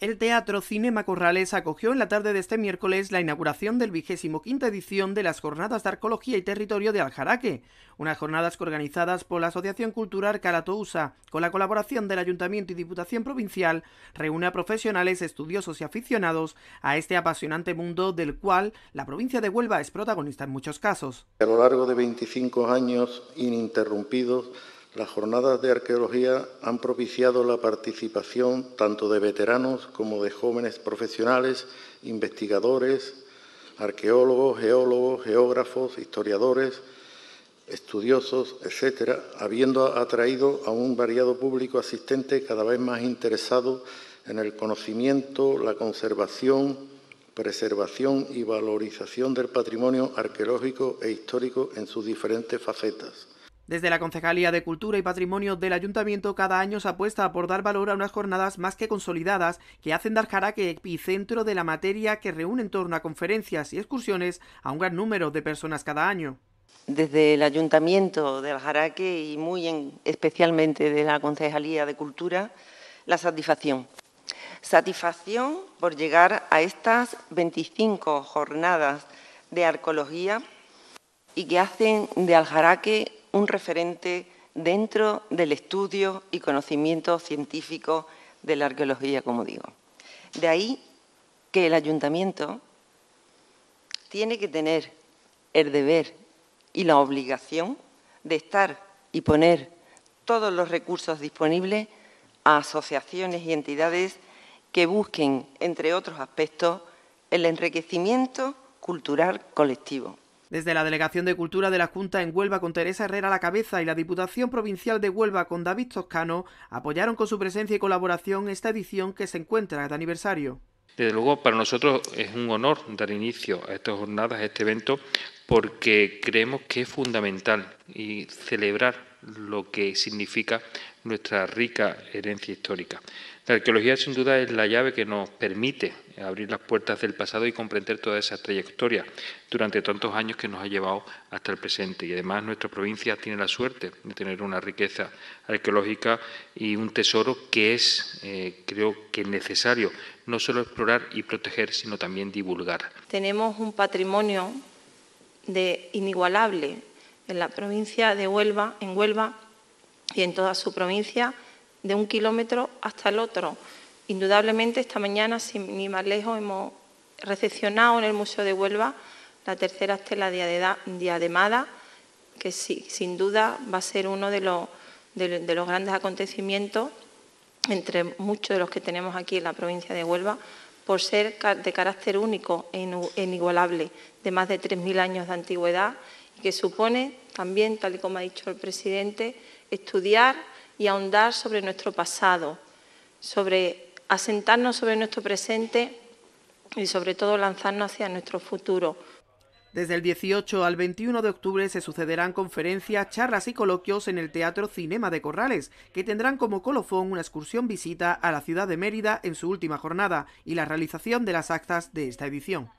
El Teatro Cinema Corrales acogió en la tarde de este miércoles la inauguración del vigésimo quinta edición de las Jornadas de Arqueología y Territorio de Aljaraque, unas jornadas organizadas por la Asociación Cultural Calatousa, con la colaboración del Ayuntamiento y Diputación Provincial, reúne a profesionales, estudiosos y aficionados a este apasionante mundo del cual la provincia de Huelva es protagonista en muchos casos. A lo largo de 25 años ininterrumpidos, las jornadas de arqueología han propiciado la participación tanto de veteranos como de jóvenes profesionales, investigadores, arqueólogos, geólogos, geógrafos, historiadores, estudiosos, etcétera, habiendo atraído a un variado público asistente cada vez más interesado en el conocimiento, la conservación, preservación y valorización del patrimonio arqueológico e histórico en sus diferentes facetas desde la Concejalía de Cultura y Patrimonio del Ayuntamiento cada año se apuesta por dar valor a unas jornadas más que consolidadas que hacen dar Jaraque epicentro de la materia que reúne en torno a conferencias y excursiones a un gran número de personas cada año. Desde el Ayuntamiento de Jaraque y muy especialmente de la Concejalía de Cultura, la satisfacción. Satisfacción por llegar a estas 25 jornadas de arqueología y que hacen de Aljaraque un referente dentro del estudio y conocimiento científico de la arqueología, como digo. De ahí que el ayuntamiento tiene que tener el deber y la obligación de estar y poner todos los recursos disponibles a asociaciones y entidades que busquen, entre otros aspectos, el enriquecimiento cultural colectivo. Desde la Delegación de Cultura de la Junta en Huelva con Teresa Herrera a la cabeza y la Diputación Provincial de Huelva con David Toscano apoyaron con su presencia y colaboración esta edición que se encuentra de aniversario. Desde luego, para nosotros es un honor dar inicio a estas jornadas, a este evento, porque creemos que es fundamental y celebrar lo que significa nuestra rica herencia histórica. La arqueología sin duda es la llave que nos permite abrir las puertas del pasado y comprender toda esa trayectoria durante tantos años que nos ha llevado hasta el presente. Y además nuestra provincia tiene la suerte de tener una riqueza arqueológica y un tesoro que es, eh, creo que necesario, no solo explorar y proteger, sino también divulgar. Tenemos un patrimonio de inigualable en la provincia de Huelva, en Huelva y en toda su provincia, de un kilómetro hasta el otro. Indudablemente esta mañana, sin ni más lejos, hemos recepcionado en el Museo de Huelva la tercera estela diademada, que sin duda va a ser uno de los grandes acontecimientos, entre muchos de los que tenemos aquí en la provincia de Huelva, por ser de carácter único e, e inigualable, de más de 3.000 años de antigüedad, y que supone también, tal y como ha dicho el presidente, estudiar y ahondar sobre nuestro pasado, sobre asentarnos sobre nuestro presente y sobre todo lanzarnos hacia nuestro futuro desde el 18 al 21 de octubre se sucederán conferencias, charlas y coloquios en el Teatro Cinema de Corrales, que tendrán como colofón una excursión visita a la ciudad de Mérida en su última jornada y la realización de las actas de esta edición.